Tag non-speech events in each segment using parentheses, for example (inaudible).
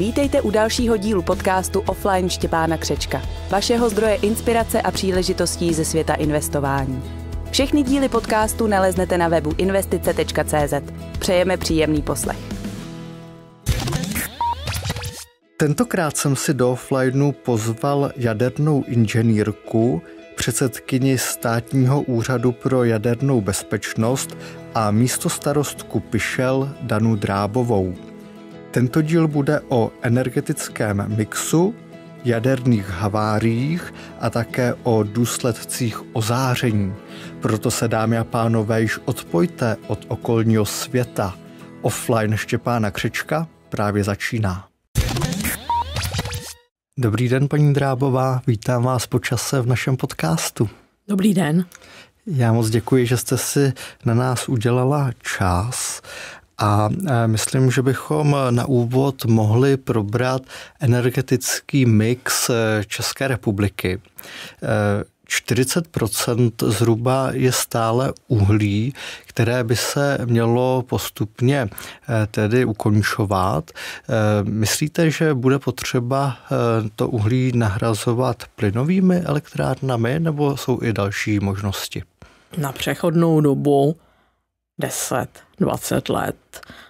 Vítejte u dalšího dílu podcastu Offline Štěpána Křečka, vašeho zdroje inspirace a příležitostí ze světa investování. Všechny díly podcastu naleznete na webu investice.cz. Přejeme příjemný poslech. Tentokrát jsem si do offlineu pozval jadernou inženýrku, předsedkyni Státního úřadu pro jadernou bezpečnost a místo starostku Pišel Danu Drábovou. Tento díl bude o energetickém mixu, jaderných haváriích a také o důsledcích ozáření. Proto se, dámy a pánové, již odpojte od okolního světa. Offline Štěpána Křečka právě začíná. Dobrý den, paní Drábová, vítám vás po čase v našem podcastu. Dobrý den. Já moc děkuji, že jste si na nás udělala čas a e, myslím, že bychom e, na úvod mohli probrat energetický mix e, České republiky. 40 zhruba je stále uhlí, které by se mělo postupně tedy ukončovat. Myslíte, že bude potřeba to uhlí nahrazovat plynovými elektrárnami, nebo jsou i další možnosti? Na přechodnou dobu 10, 20 let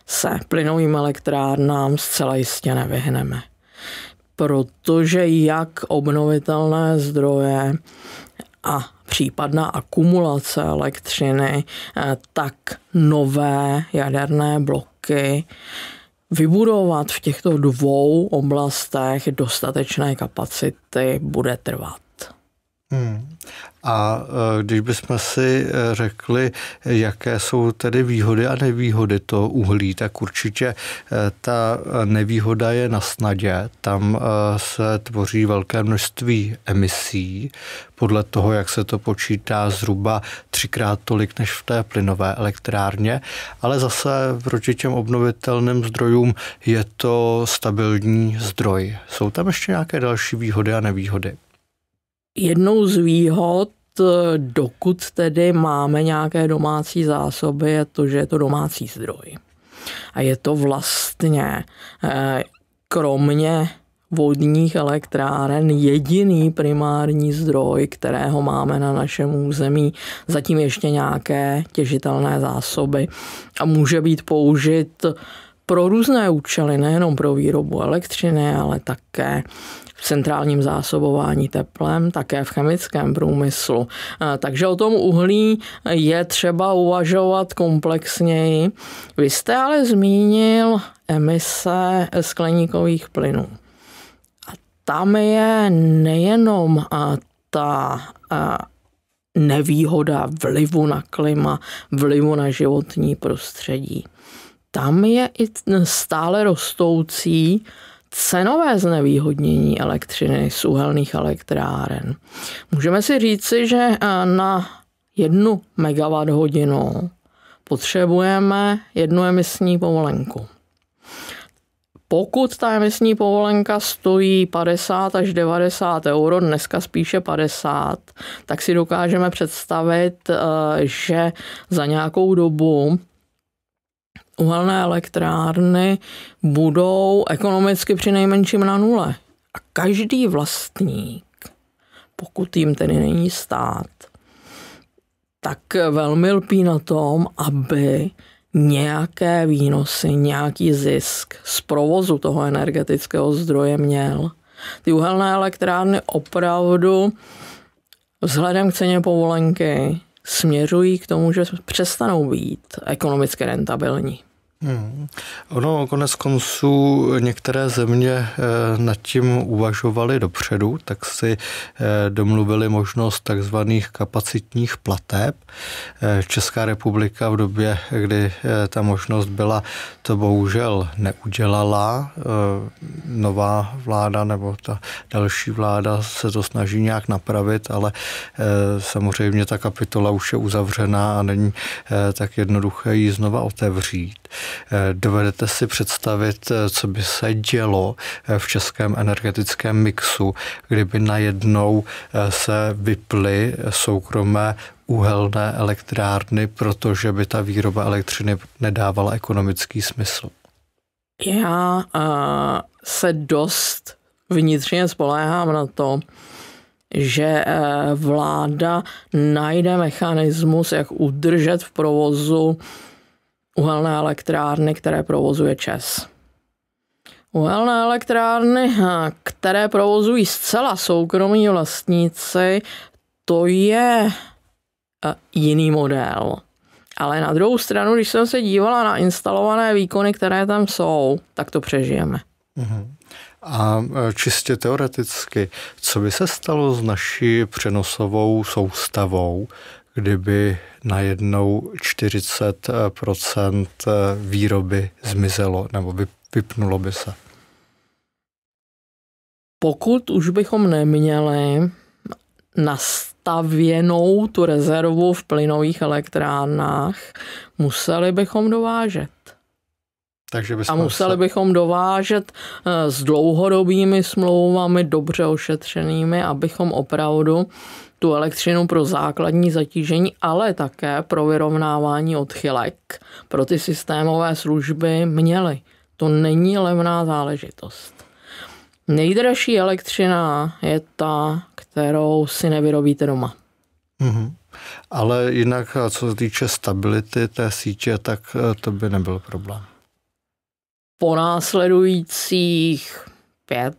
se plynovým elektrárnám zcela jistě nevyhneme. Protože jak obnovitelné zdroje a případná akumulace elektřiny, eh, tak nové jaderné bloky vybudovat v těchto dvou oblastech dostatečné kapacity bude trvat. Hmm. A eh, když bychom si eh, řekli, jaké jsou tedy výhody a nevýhody to uhlí, tak určitě eh, ta nevýhoda je na snadě. Tam se tvoří velké množství emisí. Podle toho, jak se to počítá, zhruba třikrát tolik než v té plynové elektrárně. Ale zase proti těm obnovitelným zdrojům je to stabilní zdroj. Jsou tam ještě nějaké další výhody a nevýhody? Jednou z výhod eh, dokud tedy máme nějaké domácí zásoby, je to, že je to domácí zdroj. A je to vlastně eh, kromě vodních elektráren jediný primární zdroj, kterého máme na našem území. Zatím ještě nějaké těžitelné zásoby a může být použit pro různé účely, nejenom pro výrobu elektřiny, ale také v centrálním zásobování teplem, také v chemickém průmyslu. Eh, takže o tom uhlí je třeba uvažovat komplexněji. Vy jste ale zmínil emise skleníkových plynů. A tam je nejenom eh, ta eh, nevýhoda vlivu na klima, vlivu na životní prostředí. Tam je i stále rostoucí cenové znevýhodnění elektřiny z uhelných elektráren. Můžeme si říci, že eh, na jednu megawatt hodinu potřebujeme jednu emisní povolenku. Pokud ta emisní povolenka stojí 50 až 90 euro, dneska spíše 50, tak si dokážeme představit, eh, že za nějakou dobu uhelné elektrárny budou ekonomicky přinejmenším na nule. A každý vlastník, pokud jim tedy není stát, tak velmi lpí na tom, aby nějaké výnosy, nějaký zisk z provozu toho energetického zdroje měl. Ty uhelné elektrárny opravdu vzhledem k ceně povolenky směřují k tomu, že přestanou být ekonomicky rentabilní. Hmm. Ono konec konců některé země eh, nad tím uvažovaly dopředu, tak si eh, domluvili možnost takzvaných kapacitních plateb. Eh, Česká republika v době, kdy ta možnost byla, to bohužel neudělala. Nová vláda nebo ta další vláda se to snaží nějak napravit, ale samozřejmě ta kapitola už je uzavřená a není tak jednoduché ji znova otevřít. Eh, dovedete si představit, eh, co by se dělo eh, v českém energetickém mixu, kdyby najednou se vyply soukromé uhelné elektrárny, protože by ta výroba elektřiny nedávala ekonomický smysl? Já uh, se dost vnitřně spoléhám na to, že vláda najde mechanismus, jak udržet v provozu uhelné elektrárny, které provozuje ČES. Uhelné elektrárny, které provozují zcela soukromí vlastníci, to je jiný model. Ale na druhou stranu, když jsem se dívala na instalované výkony, které tam jsou, tak to přežijeme. Mhm. A e, čistě teoreticky, co by se stalo s naší přenosovou soustavou, kdyby najednou 40 eh, výroby zmizelo nebo vypnulo by se? Pokud už bychom neměli nastavěnou tu rezervu v plynových elektrárnách, museli bychom dovážet. Takže a museli se... bychom dovážet eh, s dlouhodobými smlouvami, dobře ošetřenými, abychom opravdu tu elektřinu pro základní zatížení, ale také pro vyrovnávání odchylek pro ty systémové služby měly. To není levná záležitost. Nejdražší elektřina je ta, kterou si nevyrobíte doma. Mm-hmm. Ale jinak, co se týče stability té sítě, tak e, to by nebyl problém. Po následujících pět,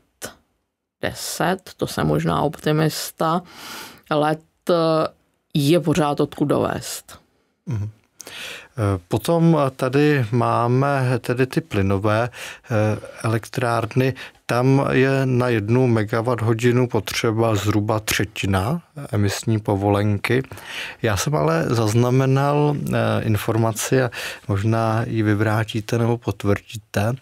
deset, to se možná optimista, let je pořád odkud dovést. Mhm. Eh, potom tady máme tedy ty plynové eh, elektrárny tam je na jednu megawatt hodinu potřeba zhruba třetina emisní povolenky. Já jsem ale zaznamenal eh, informaci a možná ji vyvrátíte nebo potvrdíte,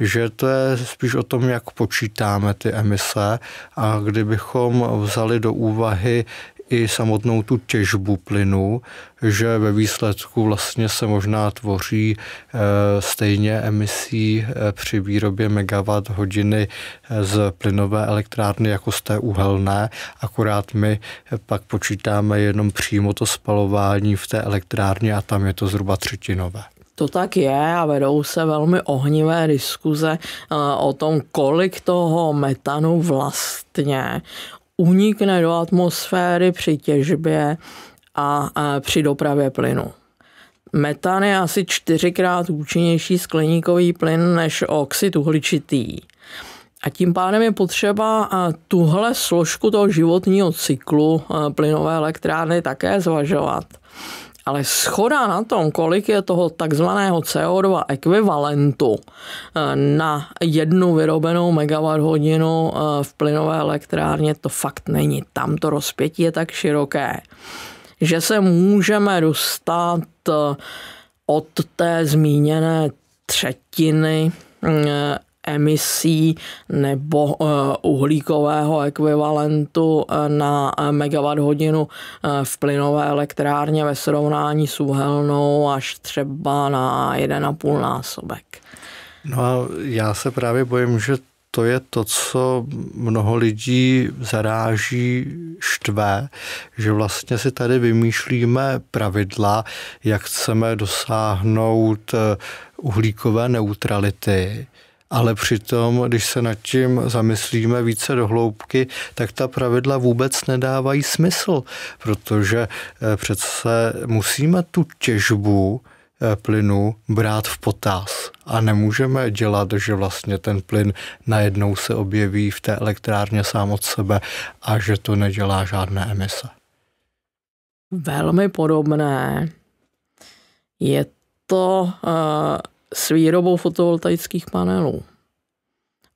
že to je spíš o tom, jak počítáme ty emise a kdybychom vzali do úvahy i samotnou tu těžbu plynu, že ve výsledku vlastně se možná tvoří eh, stejně emisí eh, při výrobě megawatt hodiny eh, z plynové elektrárny jako z té uhelné, akorát my pak počítáme jenom přímo to spalování v té elektrárně a tam je to zhruba třetinové. To tak je a vedou se velmi ohnivé diskuze o tom, kolik toho metanu vlastně unikne do atmosféry při těžbě a, při dopravě plynu. Metan je asi čtyřikrát účinnější skleníkový plyn než oxid uhličitý. A tím pádem je potřeba tuhle složku toho životního cyklu plynové elektrárny také zvažovat. Ale schoda na tom, kolik je toho takzvaného CO2 ekvivalentu eh, na jednu vyrobenou megawatt hodinu eh, v plynové elektrárně, to fakt není. Tam to rozpětí je tak široké, že se můžeme dostat eh, od té zmíněné třetiny emisí nebo eh, uhlíkového ekvivalentu eh, na eh, megawatt hodinu v plynové elektrárně ve srovnání s uhelnou až třeba na 1,5 násobek. No a já se právě bojím, že to je to, co mnoho lidí zaráží, štve, že vlastně si tady vymýšlíme pravidla, jak chceme dosáhnout uhlíkové neutrality, ale přitom, když se nad tím zamyslíme více do hloubky, tak ta pravidla vůbec nedávají smysl, protože eh, přece musíme tu těžbu eh, plynu brát v potaz. A nemůžeme dělat, že vlastně ten plyn najednou se objeví v té elektrárně sám od sebe a že to nedělá žádné emise. Velmi podobné je to uh s výrobou fotovoltaických panelů.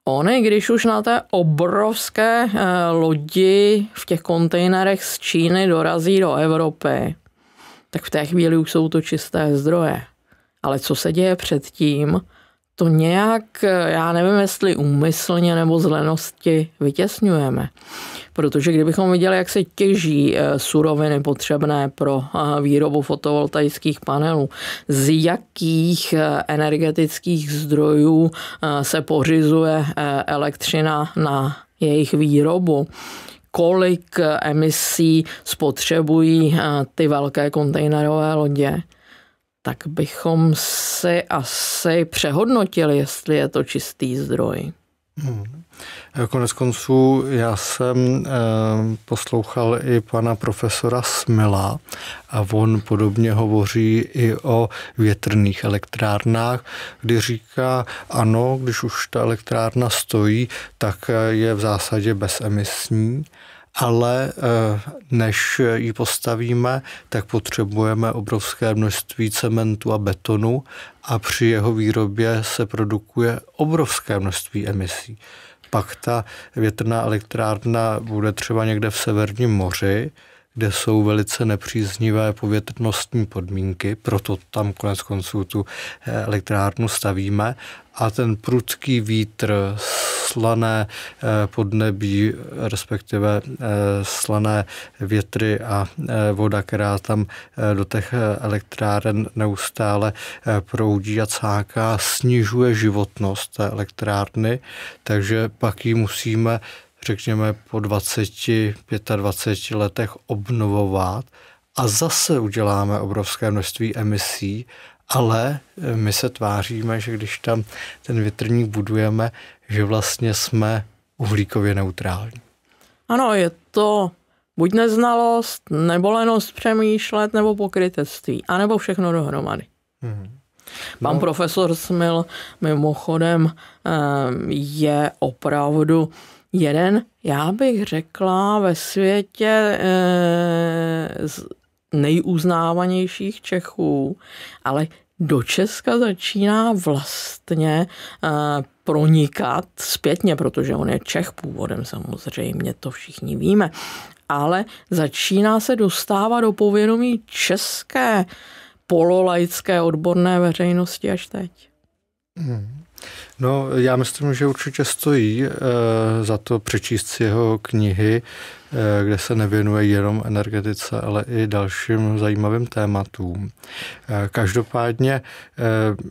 Ony, když už na té obrovské eh, lodi v těch kontejnerech z Číny dorazí do Evropy, tak v té chvíli už jsou to čisté zdroje. Ale co se děje předtím, to nějak, eh, já nevím, jestli úmyslně nebo zlenosti, vytěsňujeme. Protože kdybychom viděli, jak se těží eh, suroviny potřebné pro eh, výrobu fotovoltaických panelů, z jakých eh, energetických zdrojů se pořizuje elektřina na jejich výrobu, kolik emisí spotřebují ty velké kontejnerové lodě, tak bychom si asi přehodnotili, jestli je to čistý zdroj. Hmm. Konec konců já jsem e, poslouchal i pana profesora Smila a on podobně hovoří i o větrných elektrárnách, kdy říká, ano, když už ta elektrárna stojí, tak je v zásadě bezemisní, ale eh, než ji postavíme, tak potřebujeme obrovské množství cementu a betonu a při jeho výrobě se produkuje obrovské množství emisí. Pak ta větrná elektrárna bude třeba někde v Severním moři, kde jsou velice nepříznivé povětrnostní podmínky, proto tam konec konců tu eh, elektrárnu stavíme a ten prudký vítr, slané eh, podnebí, respektive eh, slané větry a eh, voda, která tam do těch elektráren neustále proudí a cáká, snižuje životnost té elektrárny, takže pak ji musíme řekněme po 20, 25 letech obnovovat a zase uděláme obrovské množství emisí ale eh, my se tváříme, že když tam ten větrník budujeme, že vlastně jsme uhlíkově neutrální. Ano, je to buď neznalost, nebo lenost přemýšlet, nebo pokrytectví, anebo všechno dohromady. Mm-hmm. No. Pan profesor Smil mimochodem eh, je opravdu jeden, já bych řekla, ve světě eh, nejuznávanějších Čechů, ale do Česka začíná vlastně eh, pronikat zpětně, protože on je Čech původem samozřejmě, to všichni víme, ale začíná se dostávat do povědomí české pololajské odborné veřejnosti až teď. Hmm. No, já myslím, že určitě stojí e, za to přečíst si jeho knihy, e, kde se nevěnuje jenom energetice, ale i dalším zajímavým tématům. E, každopádně e,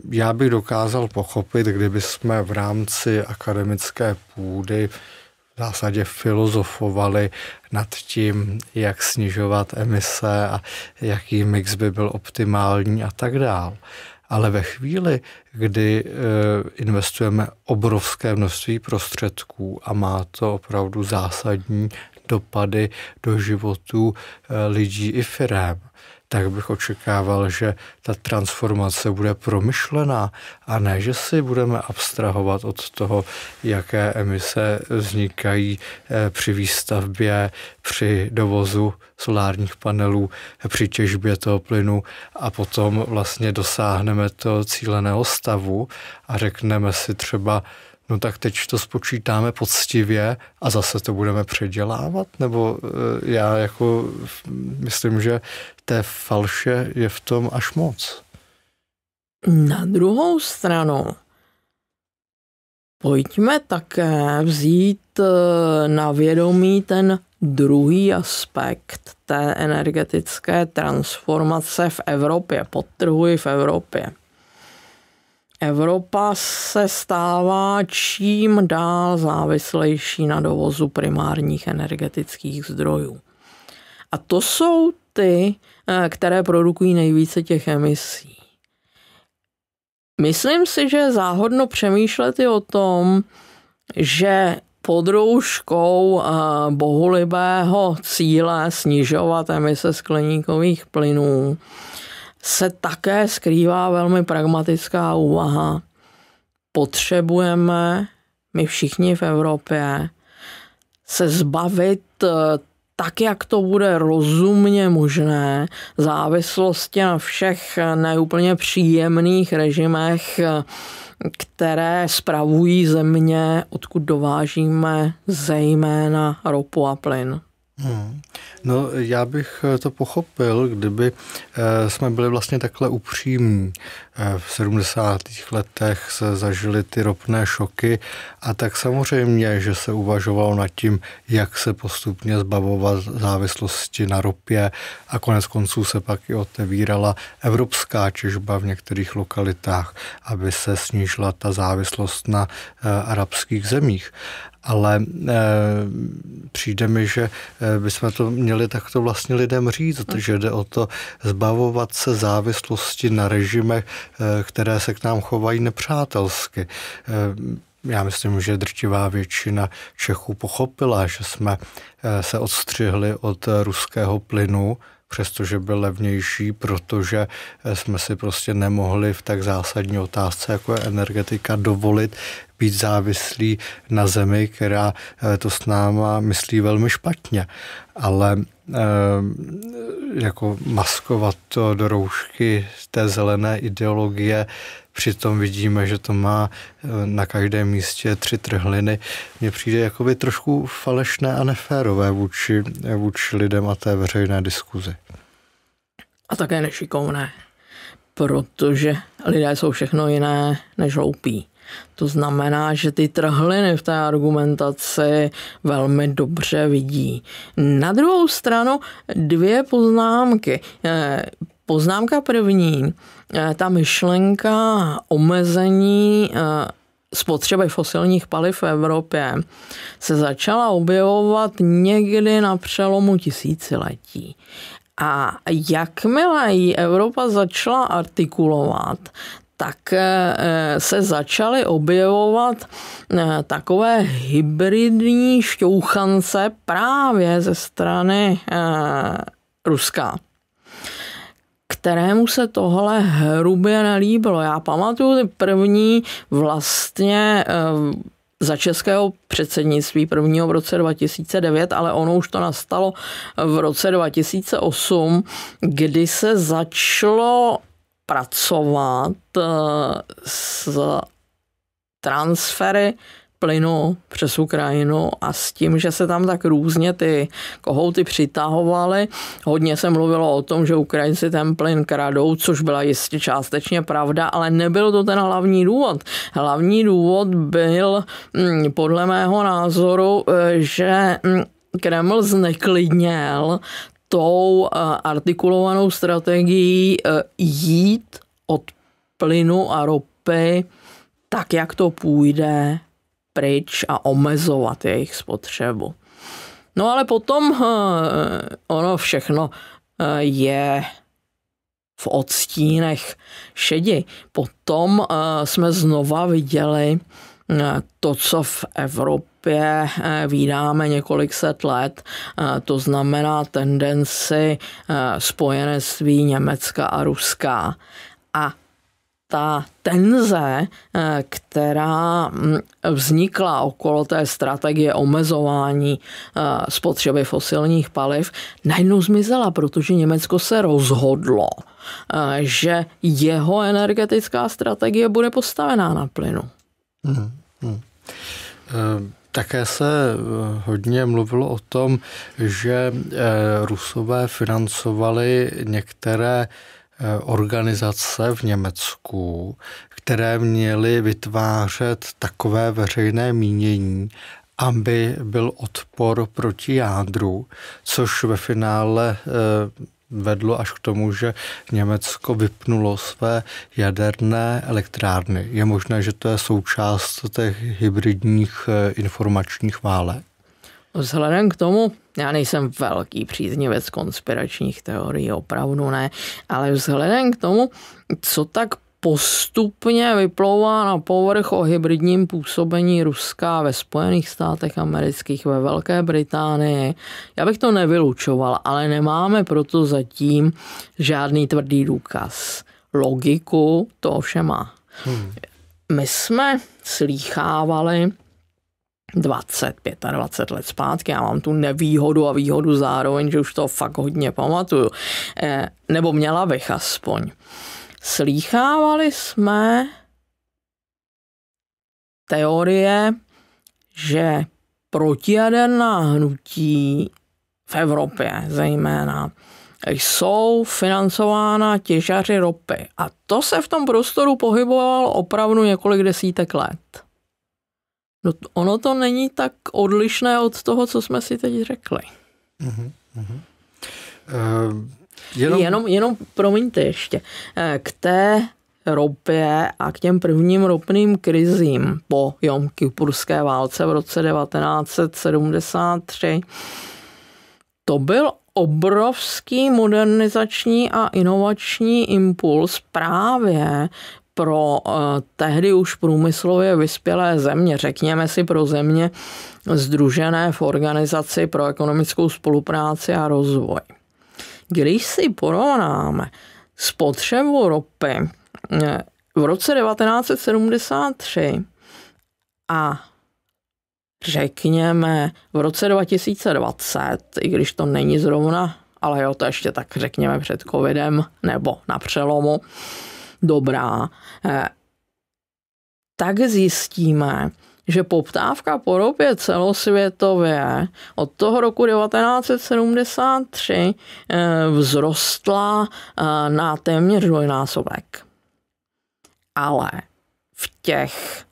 já bych dokázal pochopit, kdyby jsme v rámci akademické půdy v zásadě filozofovali nad tím, jak snižovat emise a jaký mix by byl optimální a tak dále ale ve chvíli, kdy eh, investujeme obrovské množství prostředků a má to opravdu zásadní dopady do životů eh, lidí i firem, tak bych očekával, že ta transformace bude promyšlená a ne, že si budeme abstrahovat od toho, jaké emise vznikají eh, při výstavbě, při dovozu solárních panelů, při těžbě toho plynu a potom vlastně dosáhneme toho cíleného stavu a řekneme si třeba, no tak teď to spočítáme poctivě a zase to budeme předělávat, nebo eh, já jako myslím, že té falše je v tom až moc. Na druhou stranu, pojďme také vzít eh, na vědomí ten druhý aspekt té energetické transformace v Evropě, podtrhuji v Evropě. Evropa se stává čím dál závislejší na dovozu primárních energetických zdrojů. A to jsou ty, eh, které produkují nejvíce těch emisí. Myslím si, že je záhodno přemýšlet i o tom, že podroužkou eh, bohulibého cíle snižovat emise skleníkových plynů se také skrývá velmi pragmatická úvaha. Potřebujeme, my všichni v Evropě, se zbavit eh, tak, jak to bude rozumně možné, závislosti na všech eh, neúplně příjemných režimech, eh, které spravují země, odkud dovážíme zejména ropu a plyn. Hmm. No, já bych eh, to pochopil, kdyby eh, jsme byli vlastně takhle upřímní. Eh, v 70. letech se zažily ty ropné šoky a tak samozřejmě, že se uvažovalo nad tím, jak se postupně zbavovat závislosti na ropě a konec konců se pak i otevírala evropská těžba v některých lokalitách, aby se snížila ta závislost na arabských zemích ale e, přijde mi, že eh, bychom to měli takto vlastně lidem říct, že jde o to zbavovat se závislosti na režimech, e, které se k nám chovají nepřátelsky. E, já myslím, že drtivá většina Čechů pochopila, že jsme se odstřihli od ruského plynu, přestože byl levnější, protože eh, jsme si prostě nemohli v tak zásadní otázce, jako je energetika, dovolit být závislí na zemi, která eh, to s náma myslí velmi špatně. Ale eh, jako maskovat to do roušky té zelené ideologie Přitom vidíme, že to má eh, na každém místě tři trhliny. Mně přijde jakoby trošku falešné a neférové vůči, eh, vůči lidem a té veřejné diskuzi. A také nešikovné, protože lidé jsou všechno jiné než loupí. To znamená, že ty trhliny v té argumentaci velmi dobře vidí. Na druhou stranu dvě poznámky. Eh, Poznámka první, eh, ta myšlenka omezení eh, spotřeby fosilních paliv v Evropě se začala objevovat někdy na přelomu tisíciletí. A jakmile ji Evropa začala artikulovat, tak eh, se začaly objevovat takové hybridní šťouchance právě ze strany Ruska kterému se tohle hrubě nelíbilo. Já pamatuju ty první vlastně eh, za českého předsednictví prvního v roce 2009, ale ono už to nastalo v roce 2008, kdy se začalo pracovat eh, s transfery plynu přes Ukrajinu a s tím, že se tam tak různě ty kohouty přitahovaly, hodně se mluvilo o tom, že Ukrajinci ten plyn kradou, což byla jistě částečně pravda, ale nebyl to ten hlavní důvod. Hlavní důvod byl mm, podle mého názoru, eh, že mm, Kreml zneklidněl tou eh, artikulovanou strategií eh, jít od plynu a ropy tak, jak to půjde pryč a omezovat jejich spotřebu. No ale potom eh, ono všechno eh, je v odstínech šedi. Potom eh, jsme znova viděli to, co v Evropě vídáme několik set let, to znamená tendenci spojenectví Německa a Ruska. A ta tenze, eh, která mm, vznikla okolo té strategie omezování eh, spotřeby fosilních paliv, najednou zmizela, protože Německo se rozhodlo, eh, že jeho energetická strategie bude postavená na plynu. Hmm, hmm. Také se hodně mluvilo o tom, že Rusové financovali některé Eh, organizace v Německu, které měly vytvářet takové veřejné mínění, aby byl odpor proti jádru, což ve finále eh, vedlo až k tomu, že Německo vypnulo své jaderné elektrárny. Je možné, že to je součást těch hybridních eh, informačních válek? Vzhledem k tomu, já nejsem velký příznivec konspiračních teorií, opravdu ne, ale vzhledem k tomu, co tak postupně vyplouvá na povrch o hybridním působení Ruska ve Spojených státech amerických, ve Velké Británii. Já bych to nevylučoval, ale nemáme proto zatím žádný tvrdý důkaz. Logiku to ovšem má. Hmm. My jsme slýchávali 20, 25 let zpátky. Já mám tu nevýhodu a výhodu zároveň, že už to fakt hodně pamatuju. Eh, nebo měla bych aspoň. Slýchávali jsme teorie, že protijaderná hnutí v Evropě zejména jsou financována těžaři ropy. A to se v tom prostoru pohybovalo opravdu několik desítek let. No, ono to není tak odlišné od toho, co jsme si teď řekli. Uh-huh, uh-huh. Uh, jenom... Jenom, jenom, promiňte ještě, eh, k té ropě a k těm prvním ropným krizím po Jom Kipurské válce v roce 1973. To byl obrovský modernizační a inovační impuls právě pro eh, tehdy už průmyslově vyspělé země, řekněme si pro země združené v Organizaci pro ekonomickou spolupráci a rozvoj. Když si porovnáme spotřebu ropy eh, v roce 1973 a řekněme v roce 2020, i když to není zrovna, ale jo, to ještě tak řekněme před covidem nebo na přelomu, dobrá, eh, tak zjistíme, že poptávka po ropě celosvětově od toho roku 1973 eh, vzrostla eh, na téměř dvojnásobek. Ale v těch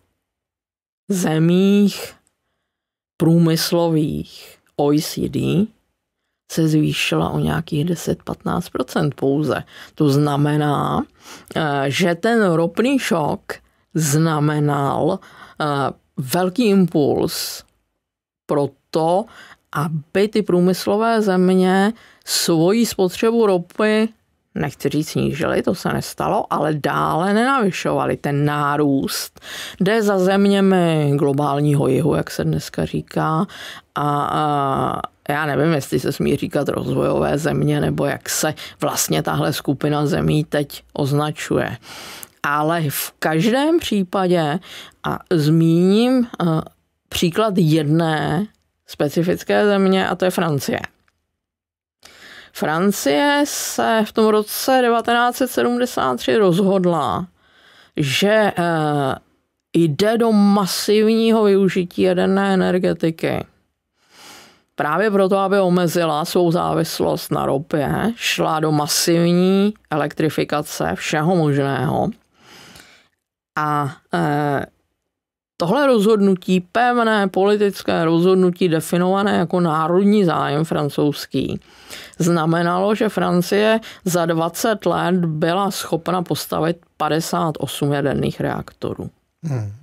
zemích průmyslových OECD se zvýšila o nějakých 10-15 pouze. To znamená, eh, že ten ropný šok znamenal eh, velký impuls pro to, aby ty průmyslové země svoji spotřebu ropy nechci říct snížili, to se nestalo, ale dále nenavyšovali. Ten nárůst jde za zeměmi globálního jihu, jak se dneska říká, a, a já nevím, jestli se smí říkat rozvojové země, nebo jak se vlastně tahle skupina zemí teď označuje. Ale v každém případě, a zmíním eh, příklad jedné specifické země, a to je Francie. Francie se v tom roce 1973 rozhodla, že eh, jde do masivního využití jaderné energetiky. Právě proto, aby omezila svou závislost na ropě, šla do masivní elektrifikace všeho možného. A eh, Tohle rozhodnutí, pevné politické rozhodnutí definované jako národní zájem francouzský, znamenalo, že Francie za 20 let byla schopna postavit 58 jaderných reaktorů. Hmm.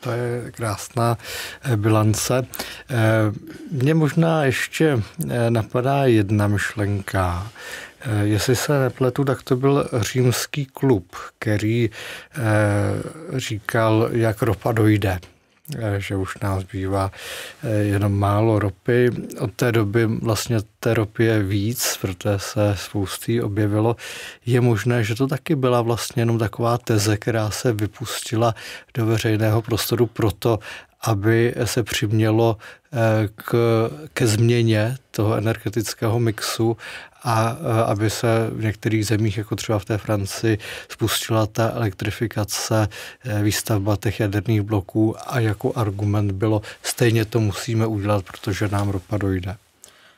To je krásná eh, bilance. Eh, Mně možná ještě eh, napadá jedna myšlenka, Eh, jestli se nepletu, tak to byl římský klub, který eh, říkal, jak ropa dojde eh, že už nás bývá jenom málo ropy. Od té doby vlastně té ropy je víc, protože se spousty objevilo. Je možné, že to taky byla vlastně jenom taková teze, která se vypustila do veřejného prostoru proto, aby se přimělo k, ke změně toho energetického mixu a aby se v některých zemích, jako třeba v té Francii, spustila ta elektrifikace, eh, výstavba těch jaderných bloků a jako argument bylo, stejně to musíme udělat, protože nám ropa dojde.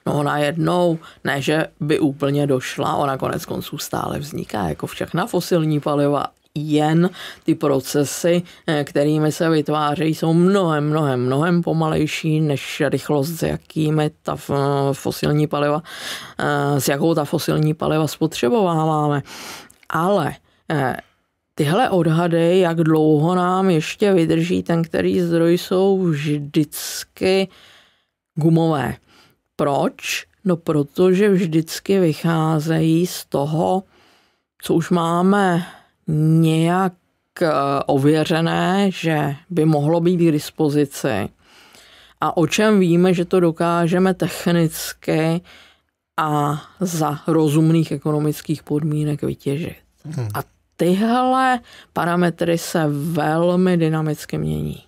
No ona jednou, ne že by úplně došla, ona konec konců stále vzniká, jako všechna fosilní paliva jen ty procesy, eh, kterými se vytvářejí, jsou mnohem, mnohem, mnohem pomalejší než rychlost, s jakými ta fosilní paliva, eh, s jakou ta fosilní paliva spotřebováváme. Ale eh, tyhle odhady, jak dlouho nám ještě vydrží ten, který zdroj, jsou vždycky gumové. Proč? No protože vždycky vycházejí z toho, co už máme nějak eh, ověřené, že by mohlo být k dispozici a o čem víme, že to dokážeme technicky a za rozumných ekonomických podmínek vytěžit. Hmm. A tyhle parametry se velmi dynamicky mění.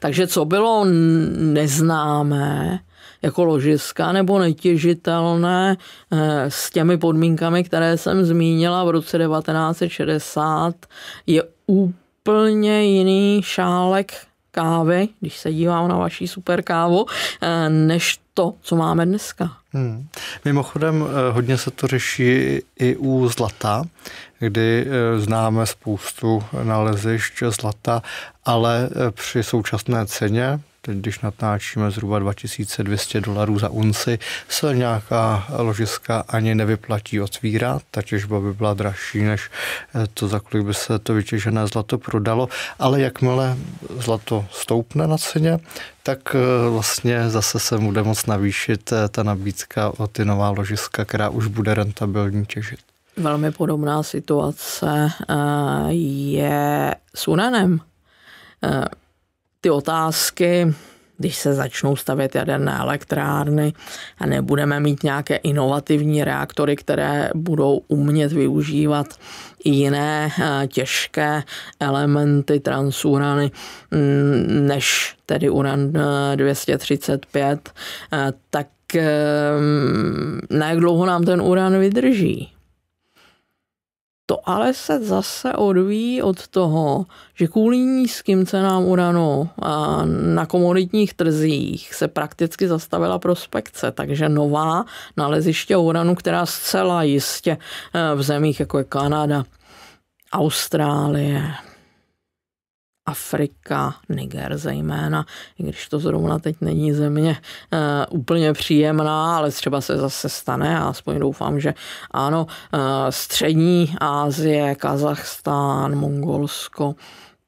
Takže co bylo neznámé, jako ložiska nebo netěžitelné eh, s těmi podmínkami, které jsem zmínila v roce 1960, je úplně jiný šálek kávy, když se dívám na vaší super kávu, eh, než to, co máme dneska. Hmm. Mimochodem, eh, hodně se to řeší i u zlata, kdy známe spoustu nalezišť zlata, ale při současné ceně teď když natáčíme zhruba 2200 dolarů za unci, se nějaká ložiska ani nevyplatí otvírat, ta těžba by byla dražší, než eh, to, za kolik by se to vytěžené zlato prodalo, ale jakmile zlato stoupne na ceně, tak eh, vlastně zase se bude moc navýšit eh, ta nabídka o ty nová ložiska, která už bude rentabilní těžit. Velmi podobná situace je s Unanem ty otázky, když se začnou stavět jaderné elektrárny a nebudeme mít nějaké inovativní reaktory, které budou umět využívat jiné eh, těžké elementy transurany mm, než tedy uran 235, eh, eh, tak na jak dlouho nám ten uran vydrží? To ale se zase odvíjí od toho, že kvůli nízkým cenám uranu a na komoditních trzích se prakticky zastavila prospekce, takže nová naleziště uranu, která zcela jistě eh, v zemích jako je Kanada, Austrálie, Afrika, Niger zejména, i když to zrovna teď není země e, úplně příjemná, ale třeba se zase stane, a aspoň doufám, že ano, e, střední Asie, Kazachstán, Mongolsko,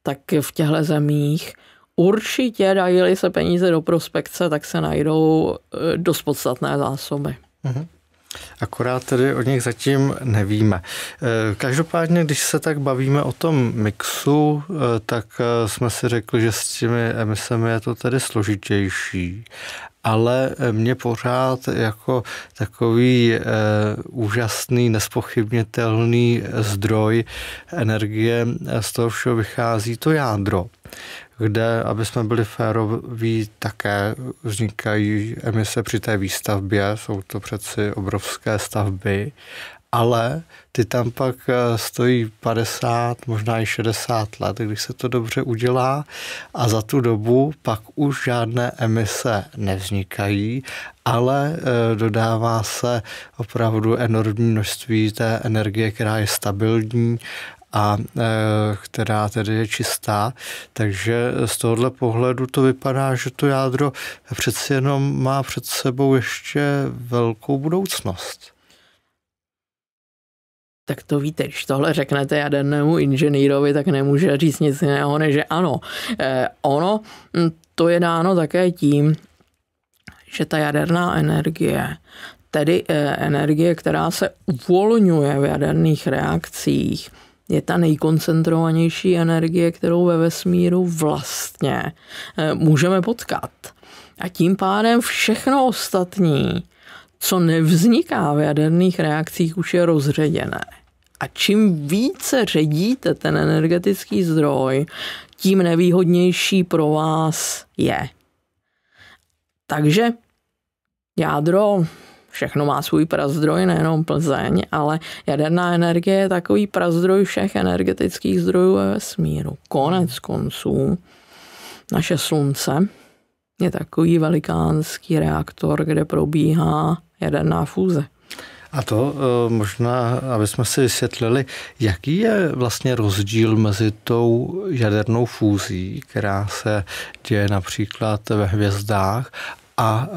tak v těchto zemích určitě dají se peníze do prospekce, tak se najdou eh, dost podstatné zásoby. Mm-hmm. Akorát tedy o nich zatím nevíme. Eh, každopádně, když se tak bavíme o tom mixu, eh, tak eh, jsme si řekli, že s těmi emisemi je to tedy složitější ale mě pořád jako takový e, úžasný, nespochybnitelný zdroj energie z toho všeho vychází to jádro kde, aby jsme byli féroví, také vznikají emise při té výstavbě, jsou to přeci obrovské stavby, ale ty tam pak eh, stojí 50, možná i 60 let, když se to dobře udělá a za tu dobu pak už žádné emise nevznikají, ale eh, dodává se opravdu enormní množství té energie, která je stabilní a eh, která tedy je čistá. Takže z tohohle pohledu to vypadá, že to jádro přeci jenom má před sebou ještě velkou budoucnost. Tak to víte, když tohle řeknete jadernému inženýrovi, tak nemůže říct nic jiného, než že ano. Eh, ono, hm, to je dáno také tím, že ta jaderná energie, tedy eh, energie, která se uvolňuje v jaderných reakcích, je ta nejkoncentrovanější energie, kterou ve vesmíru vlastně eh, můžeme potkat. A tím pádem všechno ostatní, co nevzniká v jaderných reakcích, už je rozředěné. A čím více ředíte ten energetický zdroj, tím nevýhodnější pro vás je. Takže jádro všechno má svůj prazdroj, nejenom Plzeň, ale jaderná energie je takový prazdroj všech energetických zdrojů ve vesmíru. Konec konců naše slunce je takový velikánský reaktor, kde probíhá jaderná fúze. A to eh, možná, aby jsme si vysvětlili, jaký je vlastně rozdíl mezi tou jadernou fúzí, která se děje například ve hvězdách, a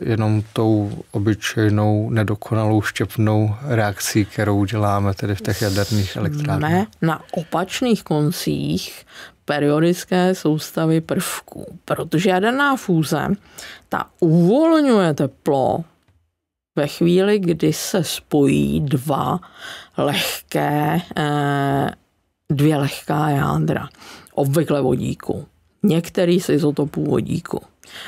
e, jenom tou obyčejnou nedokonalou štěpnou reakcí, kterou děláme tedy v těch jaderných elektrárnách. Ne, na opačných koncích periodické soustavy prvků, protože jaderná fúze, ta uvolňuje teplo ve chvíli, kdy se spojí dva lehké, e, dvě lehká jádra, obvykle vodíku, některý z izotopů vodíku.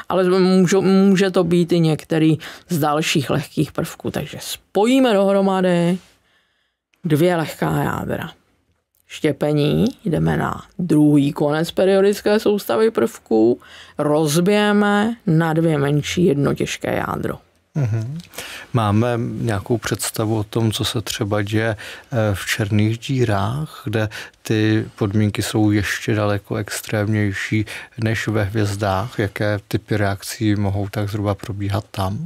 Ale můžu, může to být i některý z dalších lehkých prvků. Takže spojíme dohromady dvě lehká jádra. Štěpení, jdeme na druhý konec periodické soustavy prvků, rozbijeme na dvě menší jedno těžké jádro. Mm-hmm. Máme nějakou představu o tom, co se třeba děje eh, v černých dírách, kde ty podmínky jsou ještě daleko extrémnější než ve hvězdách? Jaké typy reakcí mohou tak zhruba probíhat tam?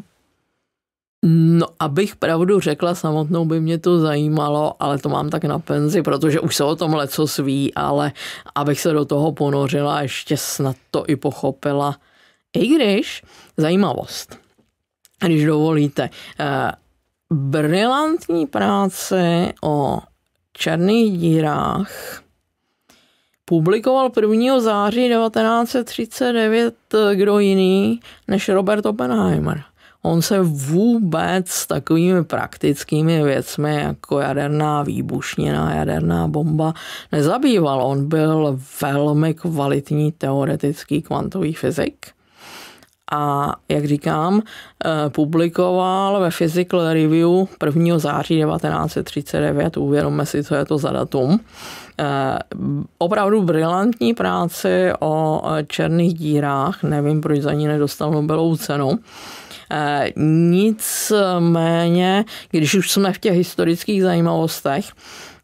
No, abych pravdu řekla, samotnou by mě to zajímalo, ale to mám tak na penzi, protože už se o tom leco sví, ale abych se do toho ponořila, ještě snad to i pochopila. I když zajímavost když dovolíte. Eh, brilantní práce o černých dírách publikoval 1. září 1939 kdo jiný než Robert Oppenheimer. On se vůbec s takovými praktickými věcmi jako jaderná výbušnina, jaderná bomba nezabýval. On byl velmi kvalitní teoretický kvantový fyzik a, jak říkám, eh, publikoval ve Physical Review 1. září 1939, uvědomme si, co je to za datum, eh, opravdu brilantní práci o eh, černých dírách, nevím, proč za ní nedostal Nobelovu cenu, Nicméně, když už jsme v těch historických zajímavostech,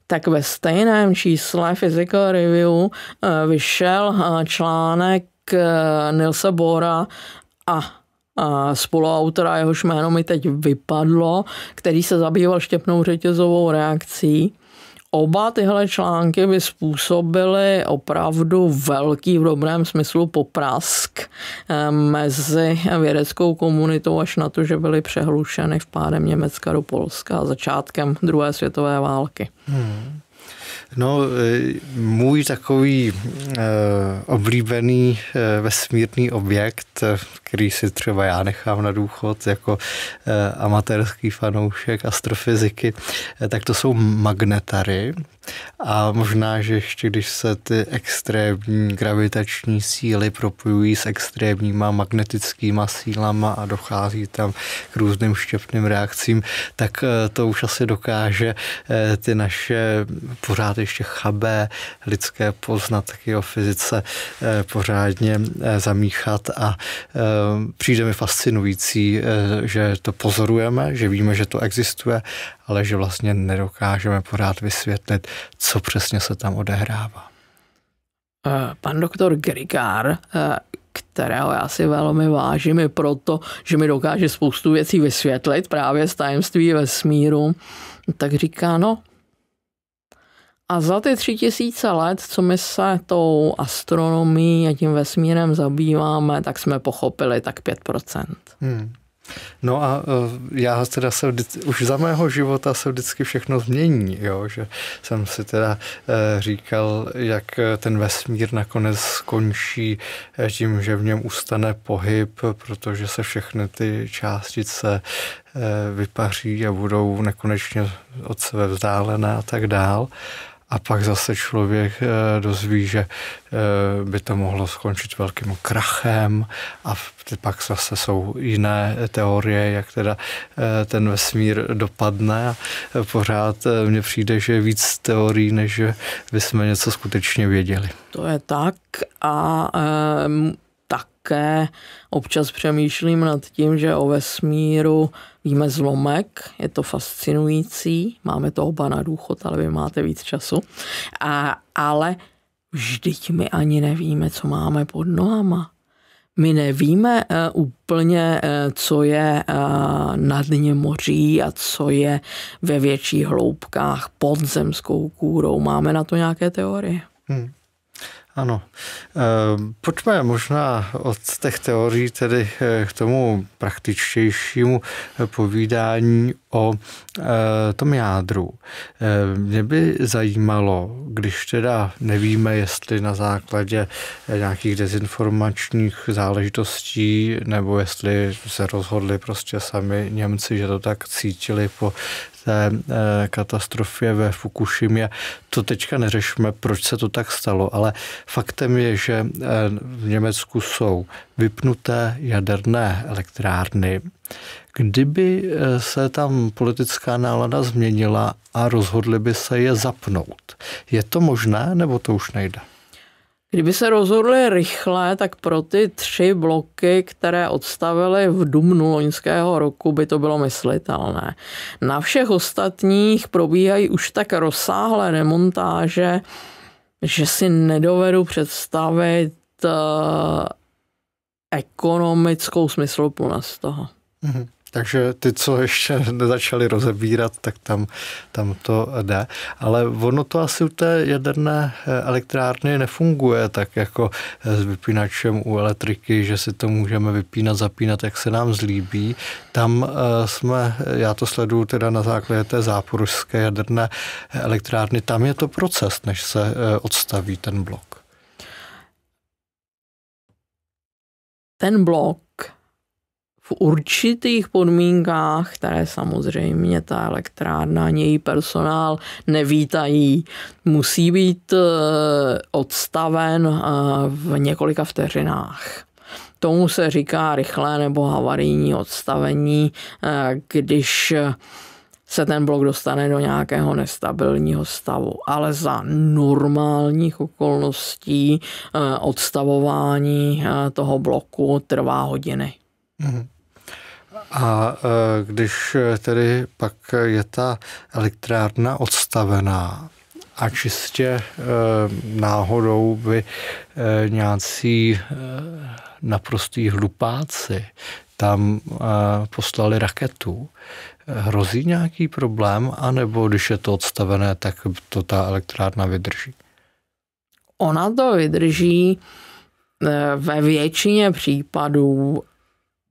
tak ve stejném čísle Physical Review vyšel článek Nilse Bora a spoluautora, jehož jméno mi teď vypadlo, který se zabýval štěpnou řetězovou reakcí. Oba tyhle články by způsobily opravdu velký v dobrém smyslu poprask eh, mezi vědeckou komunitou, až na to, že byly přehlušeny v pádem Německa do Polska začátkem druhé světové války. Hmm. No, e, můj takový e, oblíbený e, vesmírný objekt, který si třeba já nechám na důchod jako amatérský fanoušek astrofyziky, tak to jsou magnetary. A možná, že ještě když se ty extrémní gravitační síly propojují s extrémníma magnetickýma sílama a dochází tam k různým štěpným reakcím, tak eh, to už asi dokáže eh, ty naše pořád ještě chabé lidské poznatky o fyzice eh, pořádně zamíchat a přijde mi fascinující, že to pozorujeme, že víme, že to existuje ale že vlastně nedokážeme pořád vysvětlit, co přesně se tam odehrává. Eh, pan doktor Grikár, eh, kterého já si velmi vážím i proto, že mi dokáže spoustu věcí vysvětlit právě z tajemství vesmíru, tak říká, no, a za ty tři tisíce let, co my se tou astronomií a tím vesmírem zabýváme, tak jsme pochopili tak 5%. Hmm. No a e, já teda se vždy, už za mého života se vždycky všechno změní, jo? že jsem si teda e, říkal, jak e, ten vesmír nakonec skončí tím, že v něm ustane pohyb, protože se všechny ty částice vypaří a budou nekonečně od sebe vzdálené a tak dál a pak zase člověk eh, dozví, že eh, by to mohlo skončit velkým krachem a pak zase jsou jiné teorie, jak teda eh, ten vesmír dopadne a pořád mně přijde, že je víc teorií, než že bychom něco skutečně věděli. To je tak a také občas přemýšlím nad tím, že o vesmíru víme zlomek, je to fascinující, máme to oba na důchod, ale vy máte víc času, a, ale vždyť my ani nevíme, co máme pod nohama. My nevíme uh, úplně, uh, co je uh, na dně moří a co je ve větších hloubkách pod zemskou kůrou. Máme na to nějaké teorie? Hmm. Ano. Eh, pojďme možná od těch teorií tedy eh, k tomu praktičtějšímu eh, povídání o tom jádru. Mě by zajímalo, když teda nevíme, jestli na základě nějakých dezinformačních záležitostí, nebo jestli se rozhodli prostě sami Němci, že to tak cítili po té eh, katastrofě ve Fukushimě. To teďka neřešme, proč se to tak stalo, ale faktem je, že eh, v Německu jsou vypnuté jaderné elektrárny. Kdyby eh, se tam politická nálada změnila a rozhodli by se je zapnout, je to možné nebo to už nejde? Kdyby se rozhodli rychle, tak pro ty tři bloky, které odstavili v dubnu loňského roku, by to bylo myslitelné. Na všech ostatních probíhají už tak rozsáhlé remontáže, že si nedovedu představit eh, ekonomickou smysluplnost toho. Mm-hmm. Takže ty, co ještě (laughs) nezačali rozebírat, tak tam, tam to jde. Ale ono to asi u té jaderné eh, elektrárny nefunguje tak jako eh, s vypínačem u elektriky, že si to můžeme vypínat, zapínat, jak se nám zlíbí. Tam eh, jsme, já to sleduju teda na základě té záporužské jaderné elektrárny, tam je to proces, než se odstaví ten blok. Ten blok v určitých podmínkách, které samozřejmě ta elektrárna ani její personál nevítají, musí být eh, odstaven eh, v několika vteřinách. Tomu se říká rychlé nebo havarijní odstavení, eh, když se ten blok dostane do nějakého nestabilního stavu. Ale za normálních okolností odstavování toho bloku trvá hodiny. Mm-hmm. A e, když e, tedy pak je ta elektrárna odstavená, a čistě e, náhodou by nějací naprostý hlupáci tam poslali raketu. Hrozí nějaký problém, anebo když je to odstavené, tak to ta elektrárna vydrží? Ona to vydrží ve většině případů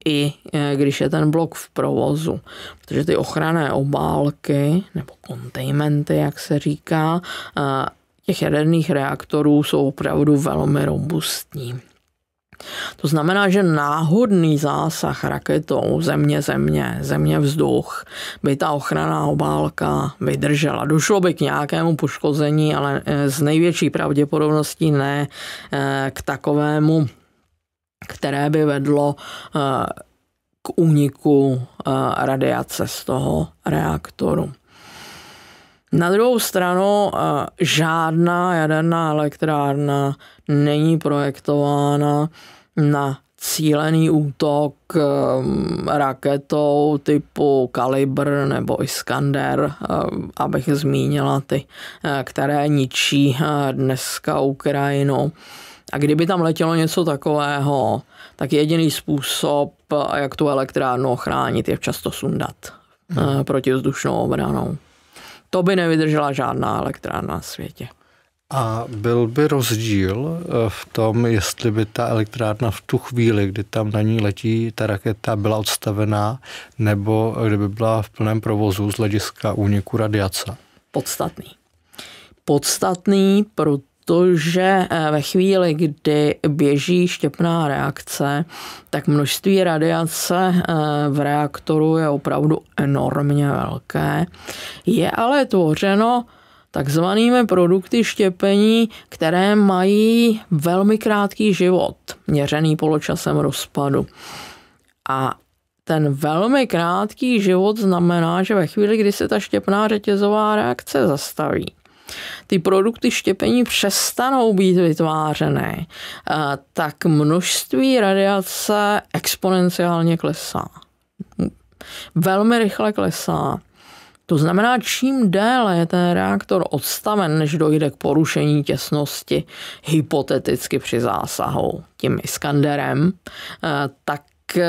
i e, když je ten blok v provozu. Protože ty ochranné obálky, nebo kontejmenty, jak se říká, e, těch jaderných reaktorů jsou opravdu velmi robustní. To znamená, že náhodný zásah raketou země-země, země-vzduch by ta ochranná obálka vydržela. Došlo by k nějakému poškození, ale e, z největší pravděpodobností ne k takovému které by vedlo eh, k úniku eh, radiace z toho reaktoru. Na druhou stranu eh, žádná jaderná elektrárna není projektována na cílený útok raketou typu Kalibr nebo Iskander, abych zmínila ty, které ničí dneska Ukrajinu a kdyby tam letělo něco takového, tak jediný způsob, jak tu elektrárnu ochránit, je často sundat hmm. Eh, vzdušnou obranou. To by nevydržela žádná elektrárna na světě. A byl by rozdíl eh, v tom, jestli by ta elektrárna v tu chvíli, kdy tam na ní letí ta raketa, byla odstavená, nebo kdyby byla v plném provozu z hlediska úniku radiace? Podstatný. Podstatný, protože protože eh, ve chvíli, kdy běží štěpná reakce, tak množství radiace eh, v reaktoru je opravdu enormně velké. Je ale tvořeno takzvanými produkty štěpení, které mají velmi krátký život, měřený poločasem rozpadu. A ten velmi krátký život znamená, že ve chvíli, kdy se ta štěpná řetězová reakce zastaví, ty produkty štěpení přestanou být vytvářeny, eh, tak množství radiace exponenciálně klesá. Velmi rychle klesá. To znamená, čím déle je ten reaktor odstaven, než dojde k porušení těsnosti hypoteticky při zásahu tím Iskanderem, eh, tak eh,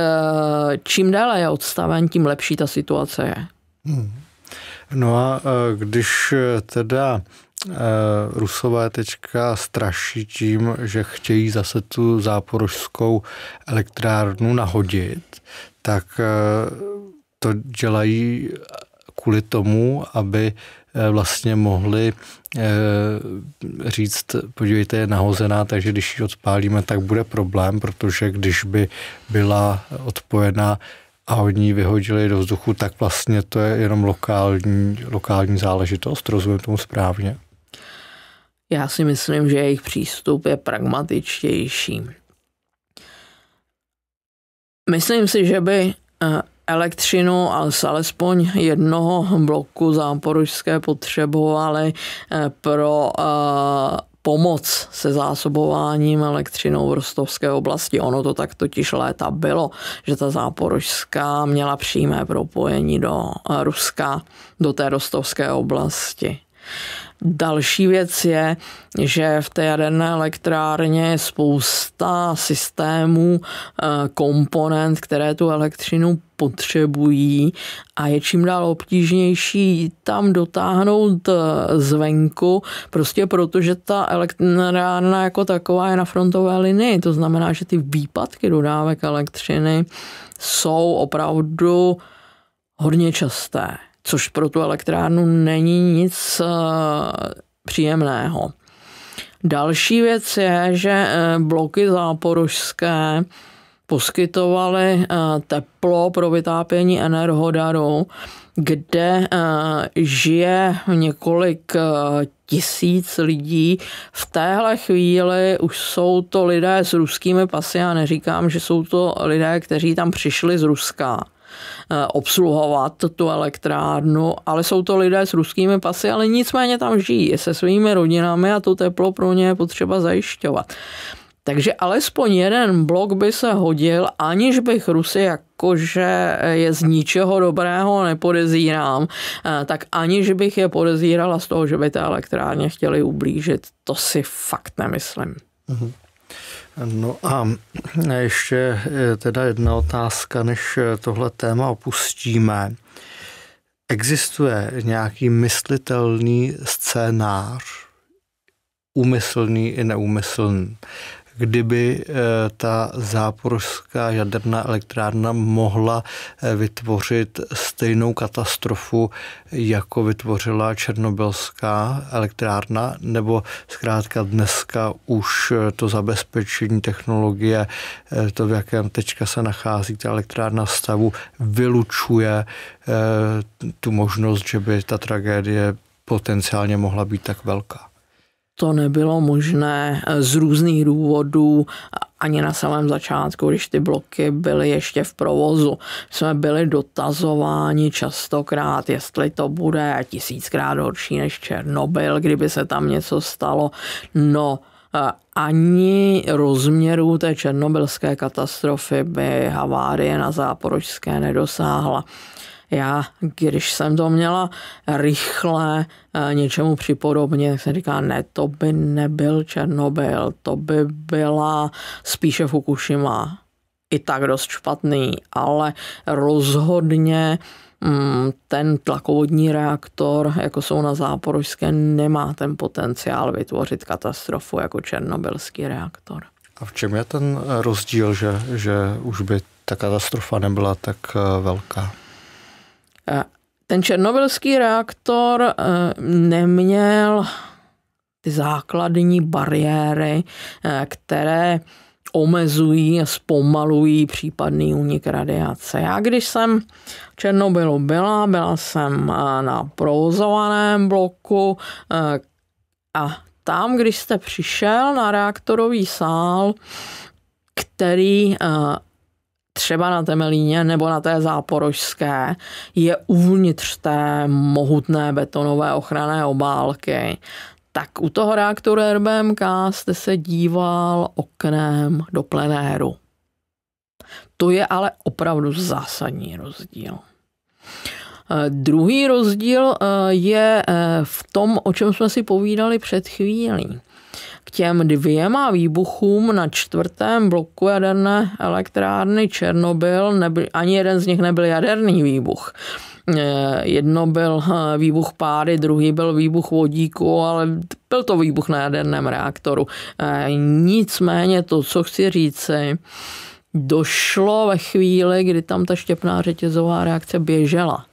čím déle je odstaven, tím lepší ta situace je. Hmm. No a eh, když eh, teda eh, Rusové teďka straší tím, že chtějí zase tu záporožskou elektrárnu nahodit, tak to dělají kvůli tomu, aby vlastně mohli říct, podívejte, je nahozená, takže když ji odpálíme, tak bude problém, protože když by byla odpojena a hodně ji vyhodili do vzduchu, tak vlastně to je jenom lokální, lokální záležitost, rozumím tomu správně? Já si myslím, že jejich přístup je pragmatičtější. Myslím si, že by eh, elektřinu a alespoň jednoho bloku záporožské potřebovali eh, pro eh, pomoc se zásobováním elektřinou v rostovské oblasti. Ono to tak totiž léta bylo, že ta záporožská měla přímé propojení do eh, Ruska, do té rostovské oblasti. Další věc je, že v té jaderné elektrárně je spousta systémů, eh, komponent, které tu elektřinu potřebují a je čím dál obtížnější tam dotáhnout eh, zvenku, prostě protože ta elektrárna jako taková je na frontové linii. To znamená, že ty výpadky dodávek elektřiny jsou opravdu hodně časté což pro tu elektrárnu není nic eh, příjemného. Další věc je, že eh, bloky záporožské poskytovaly eh, teplo pro vytápění Energodaru, kde žije několik tisíc lidí. V téhle chvíli už jsou to lidé s ruskými pasy, já neříkám, že jsou to lidé, kteří tam přišli z Ruska Eh, obsluhovat tu elektrárnu, ale jsou to lidé s ruskými pasy, ale nicméně tam žijí se svými rodinami a to teplo pro ně je potřeba zajišťovat. Takže alespoň jeden blok by se hodil, aniž bych Rusy jakože je z ničeho dobrého nepodezírám, eh, tak aniž bych je podezírala z toho, že by té elektrárně chtěli ublížit, to si fakt nemyslím. Mm-hmm. No a ještě eh, teda jedna otázka, než eh, tohle téma opustíme. Existuje nějaký myslitelný scénář, úmyslný i neúmyslný, kdyby eh, ta záporská jaderná elektrárna mohla eh, vytvořit stejnou katastrofu, jako vytvořila černobylská elektrárna, nebo zkrátka dneska už eh, to zabezpečení technologie, to v jakém teďka se nachází ta elektrárna stavu, vylučuje tu možnost, že by ta tragédie potenciálně mohla být tak velká to nebylo možné z různých důvodů ani na samém začátku, když ty bloky byly ještě v provozu. Jsme byli dotazováni častokrát, jestli to bude tisíckrát horší než Černobyl, kdyby se tam něco stalo. No, ani rozměru té černobylské katastrofy by havárie na Záporožské nedosáhla. Já, když jsem to měla rychle eh, něčemu připodobně, tak jsem říká, ne, to by nebyl Černobyl, to by byla spíše Fukushima. I tak dost špatný, ale rozhodně mm, ten tlakovodní reaktor, jako jsou na Záporožské, nemá ten potenciál vytvořit katastrofu jako černobylský reaktor. A v čem je ten rozdíl, že, že už by ta katastrofa nebyla tak eh, velká? Ten černobylský reaktor eh, neměl ty základní bariéry, eh, které omezují a zpomalují případný únik radiace. Já když jsem v Černobylu byla, byla jsem eh, na provozovaném bloku a tam, když jste přišel na reaktorový sál, který třeba na Temelíně nebo na té záporožské, je uvnitř té mohutné betonové ochranné obálky, tak u toho reaktoru RBMK jste se díval oknem do plenéru. To je ale opravdu zásadní rozdíl. Eh, druhý rozdíl eh, je eh, v tom, o čem jsme si povídali před chvílí k těm dvěma výbuchům na čtvrtém bloku jaderné elektrárny Černobyl nebyl, ani jeden z nich nebyl jaderný výbuch. Eh, jedno byl eh, výbuch páry, druhý byl výbuch vodíku, ale byl to výbuch na jaderném reaktoru. Eh, nicméně to, co chci říci, došlo ve chvíli, kdy tam ta štěpná řetězová reakce běžela.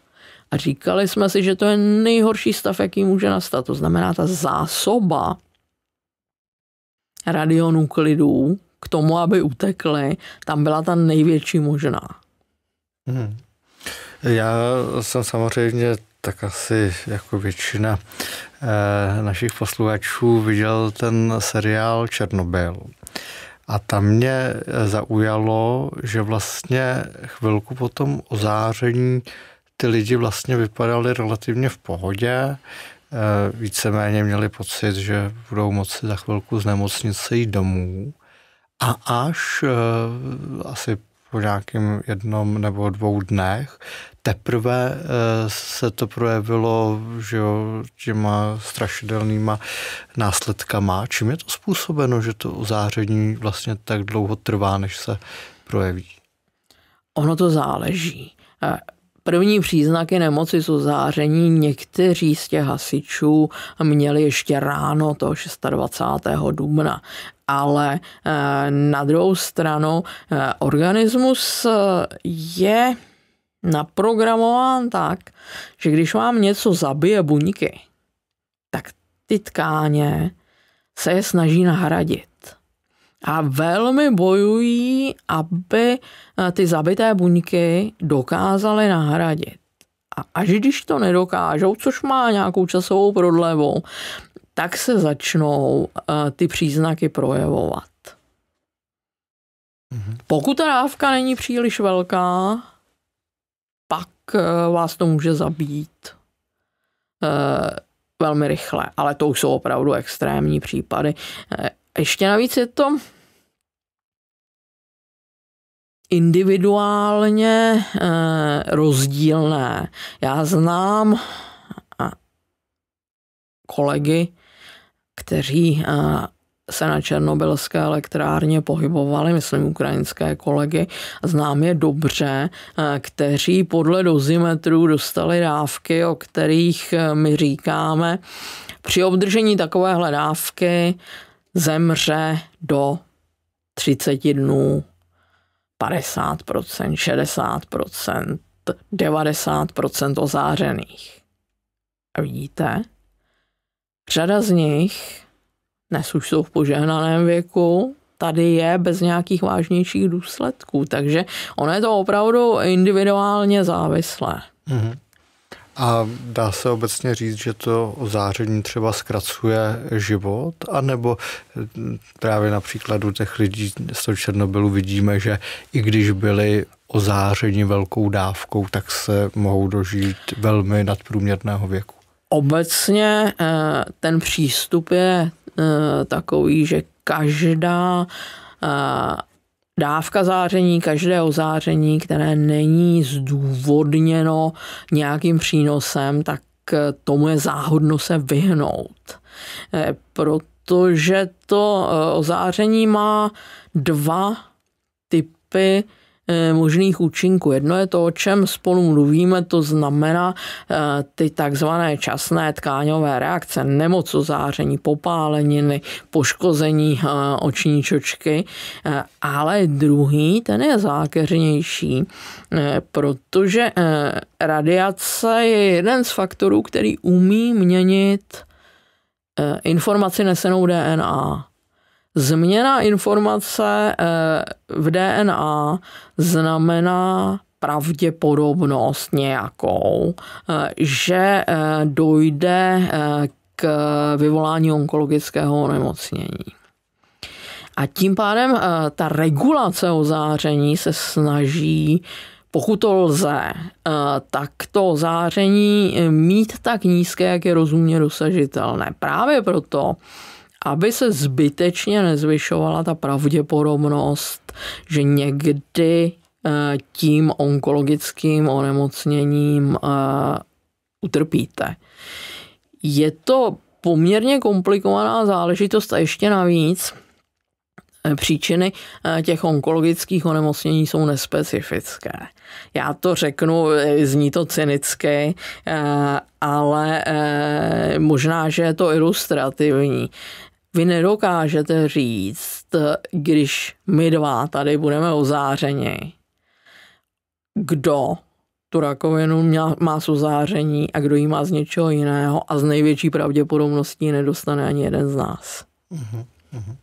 A říkali jsme si, že to je nejhorší stav, jaký může nastat. To znamená, ta zásoba radionuklidů k tomu, aby utekly, tam byla ta největší možná. Hmm. Já jsem samozřejmě tak asi jako většina eh, našich posluchačů viděl ten seriál Černobyl. A tam mě eh, zaujalo, že vlastně chvilku po tom ozáření ty lidi vlastně vypadali relativně v pohodě, Eh, víceméně měli pocit, že budou moci za chvilku z nemocnice jít domů a až eh, asi po nějakém jednom nebo dvou dnech. Teprve eh, se to projevilo že jo, těma strašidelnýma následkama. Čím je to způsobeno, že to záření vlastně tak dlouho trvá, než se projeví? Ono to záleží. První příznaky nemoci jsou záření někteří z těch hasičů měli ještě ráno toho 26. dubna ale eh, na druhou stranu eh, organismus eh, je naprogramován tak, že když vám něco zabije buňky, tak ty tkáně se je snaží nahradit a velmi bojují, aby eh, ty zabité buňky dokázaly nahradit. A až když to nedokážou, což má nějakou časovou prodlevu, tak se začnou eh, ty příznaky projevovat. Mhm. Pokud ta dávka není příliš velká, pak eh, vás to může zabít velmi rychle, ale to už jsou opravdu extrémní případy. Ještě navíc je to individuálně eh, rozdílné. Já znám eh, kolegy, kteří eh, se na černobylské elektrárně pohybovali, myslím ukrajinské kolegy, znám je dobře, kteří podle dozimetrů dostali dávky, o kterých my říkáme, při obdržení takovéhle dávky zemře do 30 dnů 50%, 60%, 90% ozářených. A vidíte, řada z nich dnes už jsou v požehnaném věku, tady je bez nějakých vážnějších důsledků, takže ono je to opravdu individuálně závislé. Mm-hmm. A dá se obecně říct, že to ozáření třeba zkracuje život, anebo eh, právě na příkladu těch lidí z toho Černobylu vidíme, že i když byli ozářeni velkou dávkou, tak se mohou dožít velmi nadprůměrného věku. Obecně eh, ten přístup je eh, takový, že každá dávka záření, každého záření, které není zdůvodněno nějakým přínosem, tak eh, tomu je záhodno se vyhnout. Eh, protože to eh, ozáření má dva typy Eh, možných účinků. Jedno je to, o čem spolu mluvíme, to znamená eh, ty takzvané časné tkáňové reakce, nemoc ozáření, popáleniny, poškození eh, oční čočky, ale druhý, ten je zákeřnější, protože radiace je jeden z faktorů, který umí měnit informaci nesenou DNA. Změna informace eh, v DNA znamená pravděpodobnost nějakou, eh, že eh, dojde k vyvolání onkologického onemocnění. A tím pádem ta regulace ozáření se snaží, pokud to lze, tak to ozáření mít tak nízké, jak je rozumně dosažitelné. Právě proto, aby se zbytečně nezvyšovala ta pravděpodobnost, že někdy eh, tím onkologickým onemocněním eh, utrpíte. Je to poměrně komplikovaná záležitost a ještě navíc eh, příčiny těch onkologických onemocnění jsou nespecifické. Já to řeknu, zní to cynicky, ale možná, že je to ilustrativní. Vy nedokážete říct, když my dva tady budeme ozářeni, kdo tu rakovinu měl, má s ozáření a kdo ji má z něčeho jiného a z největší pravděpodobností nedostane ani jeden z nás. Uh-huh, uh-huh.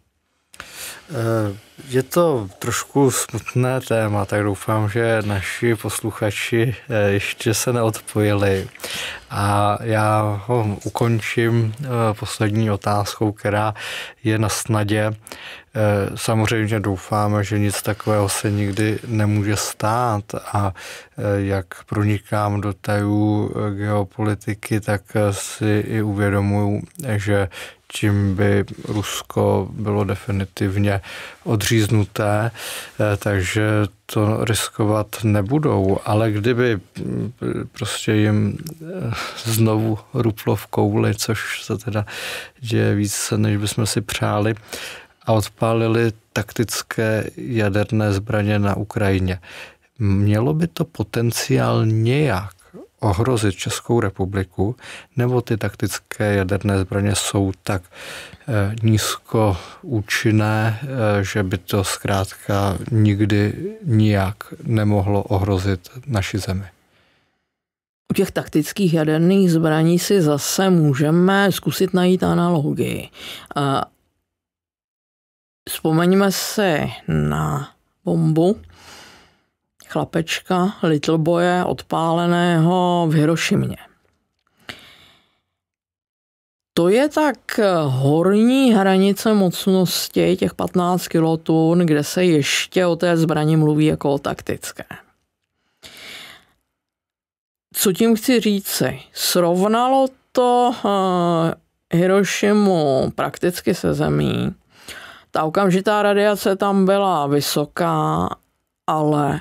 Eh, je to trošku smutné téma, tak doufám, že naši posluchači eh, ještě se neodpojili. A já ho ukončím eh, poslední otázkou, která je na snadě. Samozřejmě doufám, že nic takového se nikdy nemůže stát a jak pronikám do tajů geopolitiky, tak si i uvědomuji, že čím by Rusko bylo definitivně odříznuté, eh, takže to riskovat nebudou. Ale kdyby mm, prostě jim eh, znovu ruplo v kouli, což se teda děje víc, než bychom si přáli, a odpálili taktické jaderné zbraně na Ukrajině. Mělo by to potenciál nějak ohrozit Českou republiku, nebo ty taktické jaderné zbraně jsou tak eh, nízko účinné, eh, že by to zkrátka nikdy nijak nemohlo ohrozit naši zemi. U těch taktických jaderných zbraní si zase můžeme zkusit najít analogii. Vzpomeňme si na bombu, chlapečka Little boje, odpáleného v Hirošimě. To je tak horní hranice mocnosti těch 15 kilotun, kde se ještě o té zbrani mluví jako o taktické. Co tím chci říci? Srovnalo to eh, Hirošimu prakticky se zemí. Ta okamžitá radiace tam byla vysoká, ale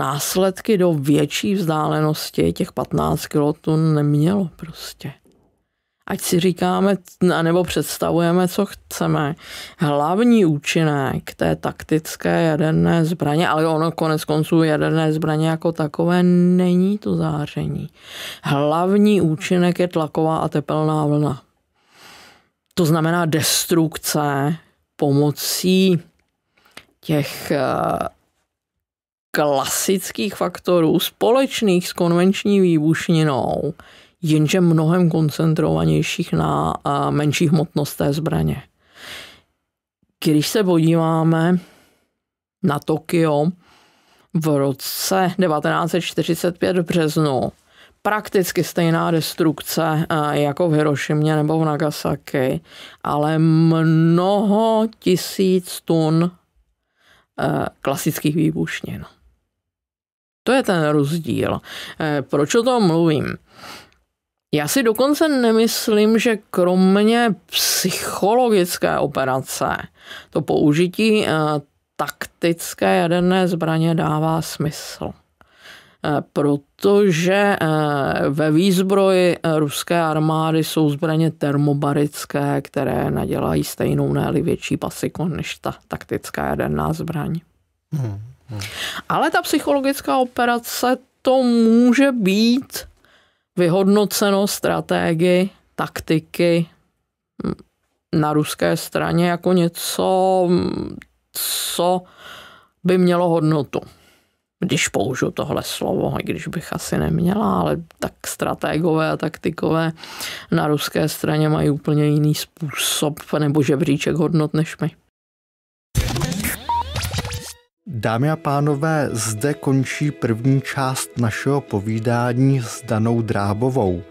následky do větší vzdálenosti těch 15 kg to nemělo prostě. Ať si říkáme nebo představujeme, co chceme. Hlavní účinek té taktické jaderné zbraně, ale ono konec konců jaderné zbraně jako takové není to záření. Hlavní účinek je tlaková a tepelná vlna. To znamená destrukce pomocí těch eh, klasických faktorů společných s konvenční výbušninou, jenže mnohem koncentrovanějších na menší hmotnost té zbraně. Když se podíváme na Tokio v roce 1945 v březnu, prakticky stejná destrukce jako v Hirošimě nebo v Nagasaki, ale mnoho tisíc tun klasických výbušnin. To je ten rozdíl. Eh, proč o tom mluvím? Já si dokonce nemyslím, že kromě psychologické operace to použití eh, taktické jaderné zbraně dává smysl. Eh, protože ve výzbroji ruské armády jsou zbraně termobarické, které nadělají stejnou, ne větší pasikon než ta taktická jaderná zbraň. Hmm. Ale ta psychologická operace, to může být vyhodnoceno strategii, taktiky hm, na ruské straně jako něco, hm, co by mělo hodnotu. Když použiju tohle slovo, i když bych asi neměla, ale tak strategové a taktikové na ruské straně mají úplně jiný způsob nebo žebříček hodnot než my. Dámy a pánové, zde končí první část našeho povídání s Danou Drábovou,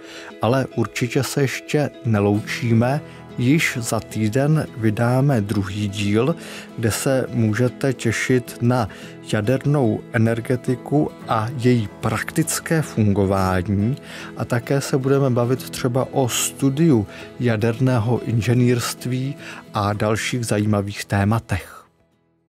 ale určitě se ještě neloučíme, Již za týden vydáme druhý díl, kde se můžete těšit na jadernou energetiku a její praktické fungování a také se budeme bavit třeba o studiu jaderného inženýrství a dalších zajímavých tématech.